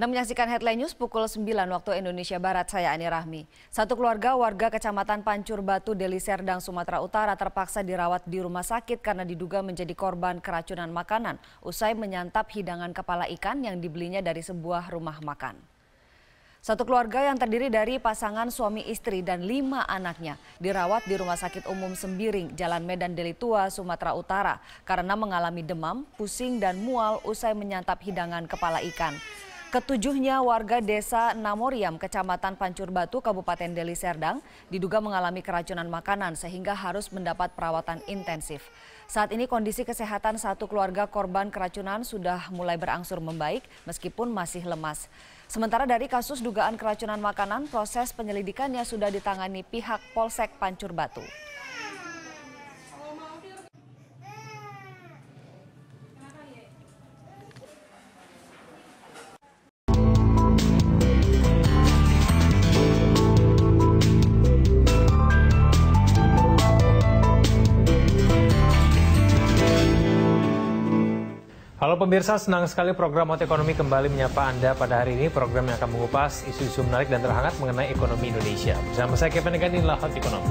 Anda menyaksikan Headline News pukul 9 waktu Indonesia Barat, saya Ani Rahmi. Satu keluarga warga kecamatan Pancur Batu, Deli Serdang, Sumatera Utara terpaksa dirawat di rumah sakit karena diduga menjadi korban keracunan makanan usai menyantap hidangan kepala ikan yang dibelinya dari sebuah rumah makan. Satu keluarga yang terdiri dari pasangan suami istri dan lima anaknya dirawat di Rumah Sakit Umum Sembiring, Jalan Medan Deli Tua, Sumatera Utara karena mengalami demam, pusing, dan mual usai menyantap hidangan kepala ikan. Ketujuhnya warga desa Namoriam, Kecamatan Pancur Batu, Kabupaten Deli Serdang, diduga mengalami keracunan makanan sehingga harus mendapat perawatan intensif. Saat ini kondisi kesehatan satu keluarga korban keracunan sudah mulai berangsur membaik meskipun masih lemas. Sementara dari kasus dugaan keracunan makanan, proses penyelidikannya sudah ditangani pihak Polsek Pancur Batu. pemirsa, senang sekali program Mata Ekonomi kembali menyapa Anda pada hari ini. Program yang akan mengupas isu-isu menarik dan terhangat mengenai ekonomi Indonesia. Bersama saya Kevin Egan, inilah Hot Ekonomi.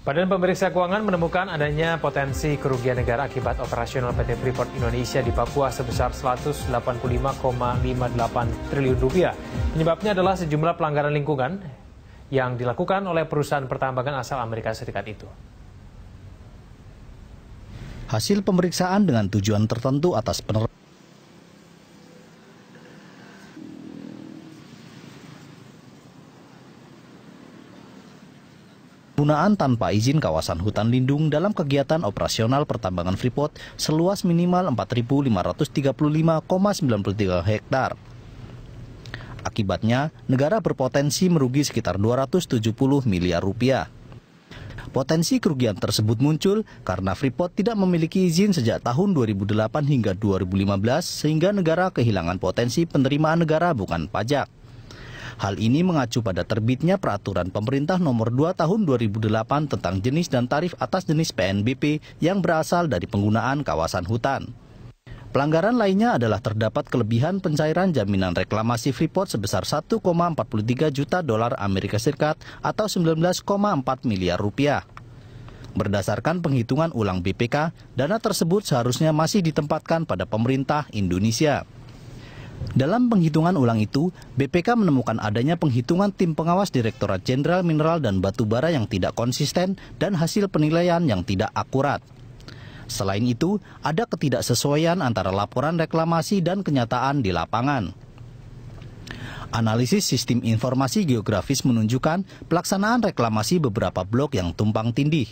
Badan Pemeriksa Keuangan menemukan adanya potensi kerugian negara akibat operasional PT Freeport Indonesia di Papua sebesar 185,58 triliun rupiah. Penyebabnya adalah sejumlah pelanggaran lingkungan yang dilakukan oleh perusahaan pertambangan asal Amerika Serikat itu. Hasil pemeriksaan dengan tujuan tertentu atas penerapan penggunaan tanpa izin kawasan hutan lindung dalam kegiatan operasional pertambangan Freeport seluas minimal 4.535,93 hektar. Akibatnya, negara berpotensi merugi sekitar 270 miliar rupiah. Potensi kerugian tersebut muncul karena Freeport tidak memiliki izin sejak tahun 2008 hingga 2015 sehingga negara kehilangan potensi penerimaan negara bukan pajak. Hal ini mengacu pada terbitnya peraturan pemerintah nomor 2 tahun 2008 tentang jenis dan tarif atas jenis PNBP yang berasal dari penggunaan kawasan hutan. Pelanggaran lainnya adalah terdapat kelebihan pencairan jaminan reklamasi Freeport sebesar 1,43 juta dolar Amerika Serikat atau 19,4 miliar rupiah. Berdasarkan penghitungan ulang BPK, dana tersebut seharusnya masih ditempatkan pada pemerintah Indonesia. Dalam penghitungan ulang itu, BPK menemukan adanya penghitungan tim pengawas Direktorat Jenderal Mineral dan Batubara yang tidak konsisten dan hasil penilaian yang tidak akurat. Selain itu, ada ketidaksesuaian antara laporan reklamasi dan kenyataan di lapangan. Analisis sistem informasi geografis menunjukkan pelaksanaan reklamasi beberapa blok yang tumpang tindih.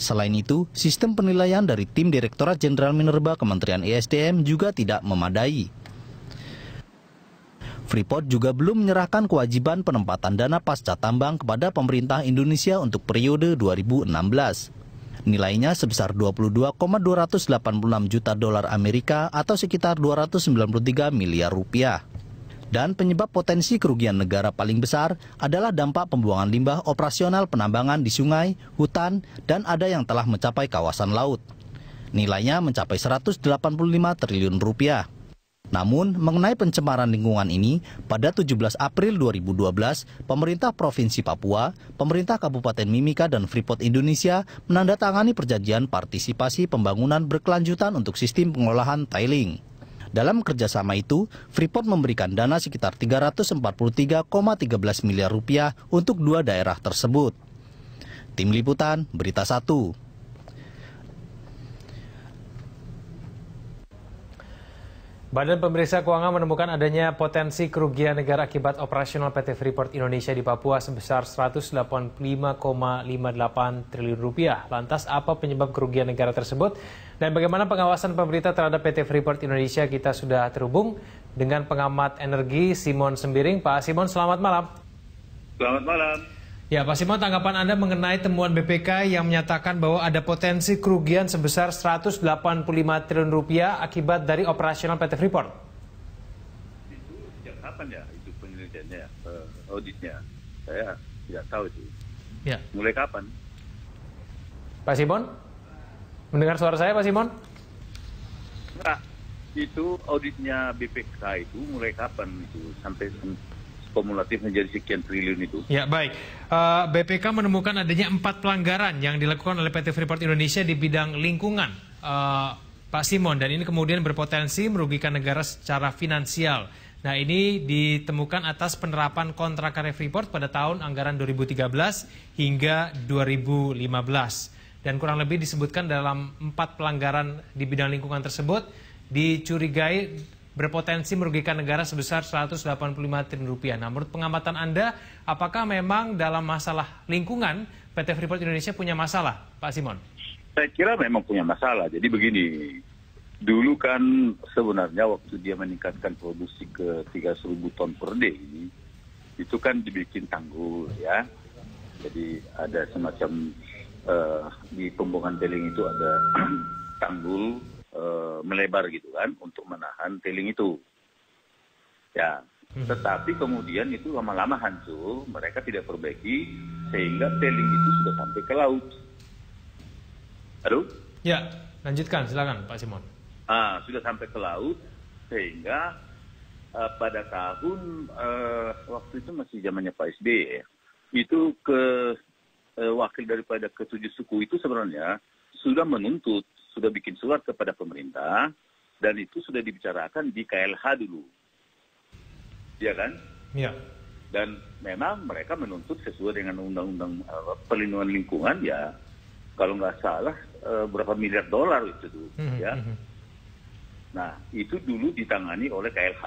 Selain itu, sistem penilaian dari tim Direktorat Jenderal Minerba Kementerian ESDM juga tidak memadai. Freeport juga belum menyerahkan kewajiban penempatan dana pasca tambang kepada pemerintah Indonesia untuk periode 2016. Nilainya sebesar 22,286 juta dolar Amerika atau sekitar 293 miliar rupiah. Dan penyebab potensi kerugian negara paling besar adalah dampak pembuangan limbah operasional penambangan di sungai, hutan, dan ada yang telah mencapai kawasan laut. Nilainya mencapai 185 triliun rupiah. Namun, mengenai pencemaran lingkungan ini, pada 17 April 2012, pemerintah Provinsi Papua, pemerintah Kabupaten Mimika, dan Freeport Indonesia menandatangani perjanjian partisipasi pembangunan berkelanjutan untuk sistem pengolahan tiling. Dalam kerjasama itu, Freeport memberikan dana sekitar 343,13 miliar rupiah untuk dua daerah tersebut. Tim Liputan, Berita Satu. Badan Pemeriksa Keuangan menemukan adanya potensi kerugian negara akibat operasional PT Freeport Indonesia di Papua sebesar 185,58 triliun rupiah. Lantas apa penyebab kerugian negara tersebut dan bagaimana pengawasan pemerintah terhadap PT Freeport Indonesia? Kita sudah terhubung dengan pengamat energi Simon Sembiring. Pak Simon, selamat malam. Selamat malam. Ya, Pak Simon, tanggapan Anda mengenai temuan BPK yang menyatakan bahwa ada potensi kerugian sebesar 185 triliun rupiah akibat dari operasional PT Freeport. Itu sejak kapan ya itu penelitiannya, uh, eh, auditnya? Saya tidak tahu itu. Ya. Mulai kapan? Pak Simon, mendengar suara saya, Pak Simon? Enggak, itu auditnya BPK itu mulai kapan itu sampai kumulatif menjadi sekian triliun itu. Ya baik, uh, eh, BPK menemukan adanya empat pelanggaran yang dilakukan oleh PT Freeport Indonesia di bidang lingkungan, uh, Pak Simon, dan ini kemudian berpotensi merugikan negara secara finansial. Nah ini ditemukan atas penerapan kontrak karya Freeport pada tahun anggaran 2013 hingga 2015. Dan kurang lebih disebutkan dalam empat pelanggaran di bidang lingkungan tersebut dicurigai berpotensi merugikan negara sebesar 185 triliun rupiah. Nah, menurut pengamatan Anda, apakah memang dalam masalah lingkungan PT Freeport Indonesia punya masalah, Pak Simon? Saya kira memang punya masalah. Jadi begini, dulu kan sebenarnya waktu dia meningkatkan produksi ke 300.000 ton per day, ini, itu kan dibikin tanggul ya. Jadi ada semacam uh, di pembuangan beling itu ada tanggul Eh, melebar gitu kan untuk menahan tailing itu. Ya, hmm. tetapi kemudian itu lama-lama hancur, mereka tidak perbaiki sehingga tailing itu sudah sampai ke laut. Aduh? Ya, lanjutkan silakan Pak Simon. Ah, sudah sampai ke laut sehingga uh, pada tahun uh, waktu itu masih zamannya Pak SBY ya, itu ke uh, wakil daripada ketujuh suku itu sebenarnya sudah menuntut sudah bikin surat kepada pemerintah dan itu sudah dibicarakan di KLH dulu. Ya kan? Iya. Dan memang mereka menuntut sesuai dengan undang-undang eh, perlindungan lingkungan ya kalau nggak salah eh, berapa miliar dolar itu tuh, hmm, hmm, ya. Hmm, hmm. Nah, itu dulu ditangani oleh KLH.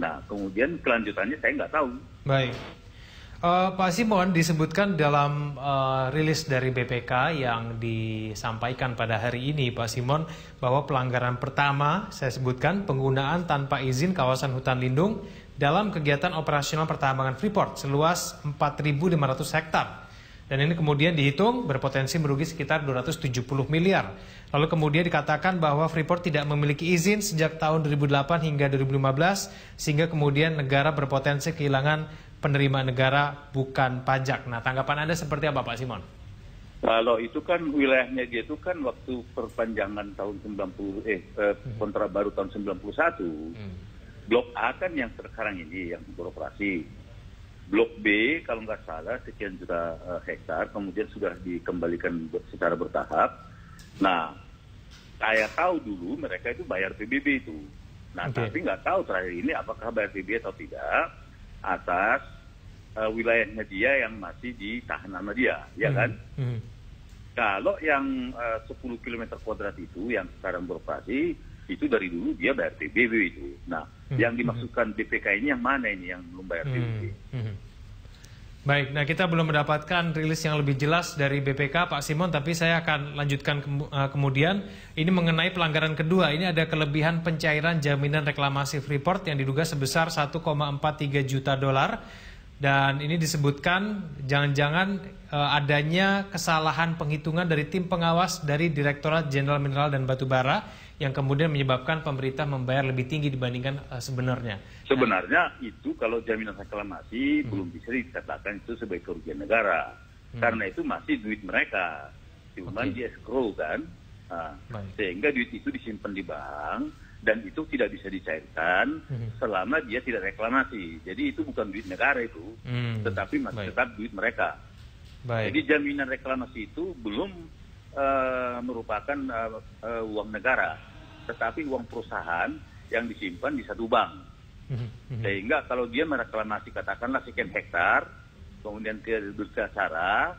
Nah, kemudian kelanjutannya saya nggak tahu. Baik. Uh, Pak Simon disebutkan dalam uh, rilis dari BPK yang disampaikan pada hari ini, Pak Simon, bahwa pelanggaran pertama saya sebutkan penggunaan tanpa izin kawasan hutan lindung dalam kegiatan operasional pertambangan Freeport seluas 4.500 hektar. Dan ini kemudian dihitung berpotensi merugi sekitar 270 miliar. Lalu kemudian dikatakan bahwa Freeport tidak memiliki izin sejak tahun 2008 hingga 2015 sehingga kemudian negara berpotensi kehilangan Penerima negara bukan pajak. Nah, tanggapan Anda seperti apa Pak Simon? Kalau itu kan wilayahnya dia itu kan waktu perpanjangan tahun 90 eh, eh hmm. kontrak baru tahun 91. Hmm. Blok A kan yang sekarang ini yang beroperasi. Blok B kalau nggak salah sekian juta uh, hektar kemudian sudah dikembalikan secara bertahap. Nah, saya tahu dulu mereka itu bayar PBB itu. Nah, okay. tapi nggak tahu terakhir ini apakah bayar PBB atau tidak atas uh, eh, wilayahnya dia yang masih ditahan sama dia, ya hmm. kan? Hmm. Kalau yang uh, 10 km kuadrat itu yang sekarang beroperasi itu dari dulu dia bayar PBB itu. Nah, hmm. yang hmm. dimaksudkan BPK ini yang mana ini yang belum bayar PBB? Hmm. Hmm. Baik, nah kita belum mendapatkan rilis yang lebih jelas dari BPK Pak Simon, tapi saya akan lanjutkan eh, kemudian. Ini mengenai pelanggaran kedua, ini ada kelebihan pencairan jaminan reklamasi Freeport yang diduga sebesar 1,43 juta dolar. Dan ini disebutkan jangan-jangan eh, adanya kesalahan penghitungan dari tim pengawas dari Direktorat Jenderal Mineral dan Batubara yang kemudian menyebabkan pemerintah membayar lebih tinggi dibandingkan uh, sebenarnya. Sebenarnya nah. itu kalau jaminan reklamasi hmm. belum bisa dikatakan itu sebagai kerugian negara. Hmm. Karena itu masih duit mereka. Cuma okay. di escrow kan. Nah, sehingga duit itu disimpan di bank dan itu tidak bisa dicairkan hmm. selama dia tidak reklamasi. Jadi itu bukan duit negara itu, hmm. tetapi masih Baik. tetap duit mereka. Baik. Jadi jaminan reklamasi itu belum uh, merupakan uh, uh, uang negara tetapi uang perusahaan yang disimpan di satu bank. Mhm, mhm. Sehingga kalau dia mereklamasi katakanlah sekian hektar, kemudian dia berbicara,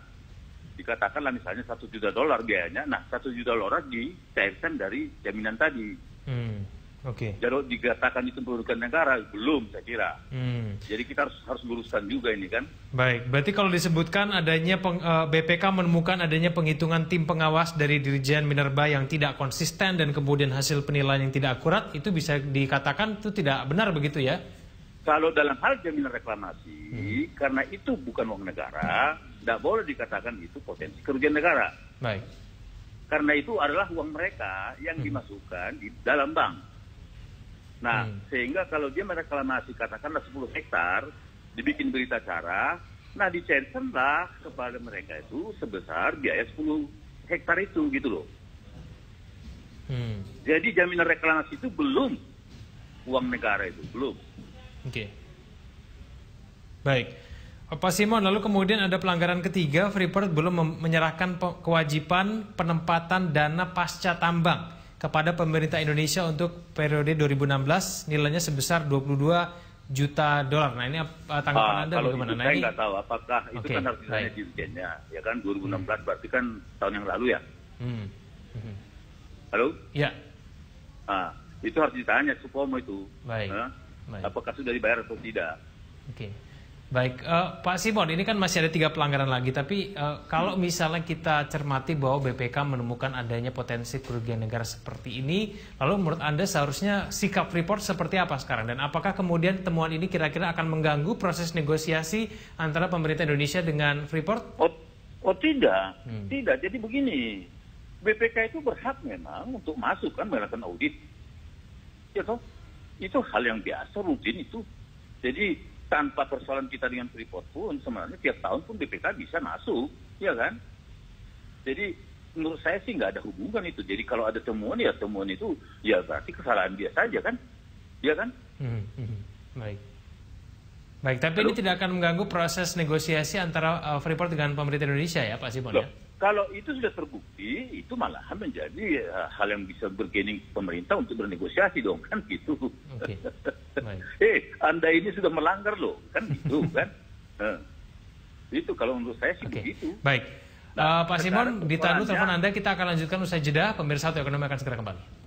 dikatakanlah misalnya satu juta dolar biayanya, nah satu juta dolar dicairkan dari jaminan tadi. Hmm. Oke. Okay. Jadi dikatakan itu merugikan negara belum saya kira. Hmm. Jadi kita harus harus luruskan juga ini kan. Baik, berarti kalau disebutkan adanya peng, uh, eh, BPK menemukan adanya penghitungan tim pengawas dari Dirjen Minerba yang tidak konsisten dan kemudian hasil penilaian yang tidak akurat itu bisa dikatakan itu tidak benar begitu ya? Kalau dalam hal jaminan reklamasi hmm. karena itu bukan uang negara, tidak boleh dikatakan itu potensi kerugian negara. Baik. Karena itu adalah uang mereka yang hmm. dimasukkan di dalam bank. Nah, hmm. sehingga kalau dia mereklamasi katakanlah 10 hektar, dibikin berita cara nah dicensenlah kepada mereka itu sebesar biaya 10 hektar itu gitu loh. Hmm. Jadi jaminan reklamasi itu belum uang negara itu belum. Oke. Okay. Baik. Oh, Pak Simon, lalu kemudian ada pelanggaran ketiga, Freeport belum menyerahkan kewajiban penempatan dana pasca tambang kepada pemerintah Indonesia untuk periode 2016 nilainya sebesar 22 juta dolar. Nah ini apa, eh, tanggapan ah, Anda kalau bagaimana? Itu nah, saya nggak tahu apakah okay. kan harus ditanya dirjennya. Ya kan 2016 hmm. berarti kan tahun yang lalu ya. Hmm. Hmm. Halo? Ya. Ah, itu harus ditanya Supomo itu. Baik. Nah, Baik. Apakah sudah dibayar atau tidak? Oke. Okay. Baik, uh, Pak Simon, ini kan masih ada tiga pelanggaran lagi, tapi uh, kalau misalnya kita cermati bahwa BPK menemukan adanya potensi kerugian negara seperti ini, lalu menurut Anda seharusnya sikap Freeport seperti apa sekarang? Dan apakah kemudian temuan ini kira-kira akan mengganggu proses negosiasi antara pemerintah Indonesia dengan Freeport? Oh, oh tidak, hmm. tidak. Jadi begini, BPK itu berhak memang untuk masuk kan melakukan audit. Ya toh, itu hal yang biasa rutin itu. Jadi tanpa persoalan kita dengan Freeport pun sebenarnya tiap tahun pun BPK bisa masuk, ya kan? Jadi menurut saya sih nggak ada hubungan itu. Jadi kalau ada temuan ya temuan itu ya berarti kesalahan dia saja kan, ya kan? Hmm, hmm, hmm. baik. Baik, tapi Halo? ini tidak akan mengganggu proses negosiasi antara uh, Freeport dengan pemerintah Indonesia ya Pak Sibon Loh. ya? kalau itu sudah terbukti, itu malahan menjadi eh, hal yang bisa bergening pemerintah untuk bernegosiasi dong kan gitu. Okay. eh, hey, anda ini sudah melanggar loh kan gitu kan. Uh, itu kalau menurut saya sih okay. begitu. Baik, nah, uh, Pak Simon, ditaruh telepon anda kita akan lanjutkan usai jeda. Pemirsa Ekonomi akan segera kembali.